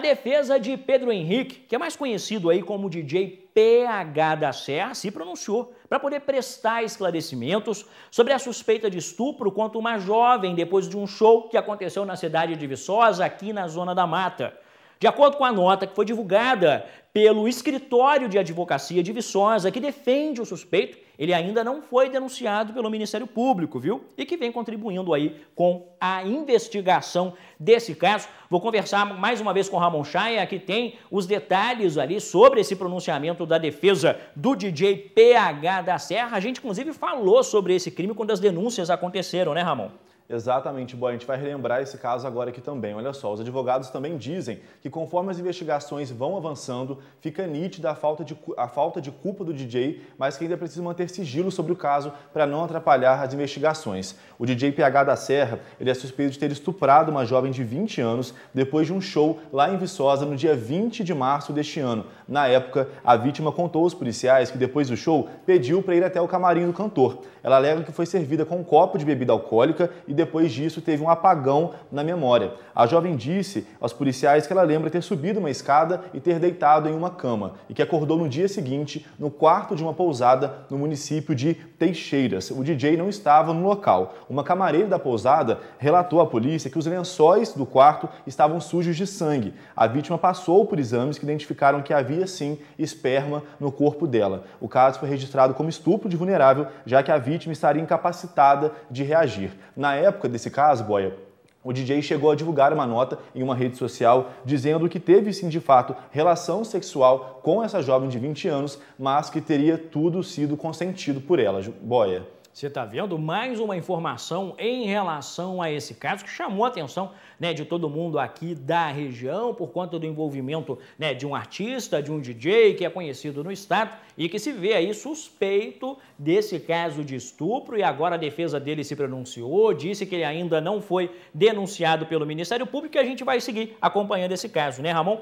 defesa de Pedro Henrique, que é mais conhecido aí como DJ PH da Serra, assim se pronunciou para poder prestar esclarecimentos sobre a suspeita de estupro contra uma jovem depois de um show que aconteceu na cidade de Viçosa, aqui na Zona da Mata. De acordo com a nota que foi divulgada pelo escritório de advocacia de Viçosa, que defende o suspeito, ele ainda não foi denunciado pelo Ministério Público, viu? E que vem contribuindo aí com a investigação desse caso. Vou conversar mais uma vez com Ramon Chaia, que tem os detalhes ali sobre esse pronunciamento da defesa do DJ PH da Serra. A gente, inclusive, falou sobre esse crime quando as denúncias aconteceram, né, Ramon? Exatamente, boa A gente vai relembrar esse caso agora aqui também. Olha só, os advogados também dizem que conforme as investigações vão avançando, fica nítida a falta de, a falta de culpa do DJ, mas que ainda precisa manter sigilo sobre o caso para não atrapalhar as investigações. O DJ PH da Serra, ele é suspeito de ter estuprado uma jovem de 20 anos depois de um show lá em Viçosa no dia 20 de março deste ano. Na época, a vítima contou aos policiais que depois do show pediu para ir até o camarim do cantor. Ela alega que foi servida com um copo de bebida alcoólica e depois disso teve um apagão na memória. A jovem disse aos policiais que ela lembra ter subido uma escada e ter deitado em uma cama e que acordou no dia seguinte no quarto de uma pousada no município de Teixeiras. O DJ não estava no local. Uma camareira da pousada relatou à polícia que os lençóis do quarto estavam sujos de sangue. A vítima passou por exames que identificaram que havia sim esperma no corpo dela. O caso foi registrado como estupro de vulnerável, já que a vítima estaria incapacitada de reagir. Na época, época desse caso, Boia, o DJ chegou a divulgar uma nota em uma rede social dizendo que teve sim de fato relação sexual com essa jovem de 20 anos, mas que teria tudo sido consentido por ela. Boia. Você está vendo mais uma informação em relação a esse caso que chamou a atenção né, de todo mundo aqui da região por conta do envolvimento né, de um artista, de um DJ que é conhecido no estado e que se vê aí suspeito desse caso de estupro e agora a defesa dele se pronunciou, disse que ele ainda não foi denunciado pelo Ministério Público e a gente vai seguir acompanhando esse caso, né, Ramon?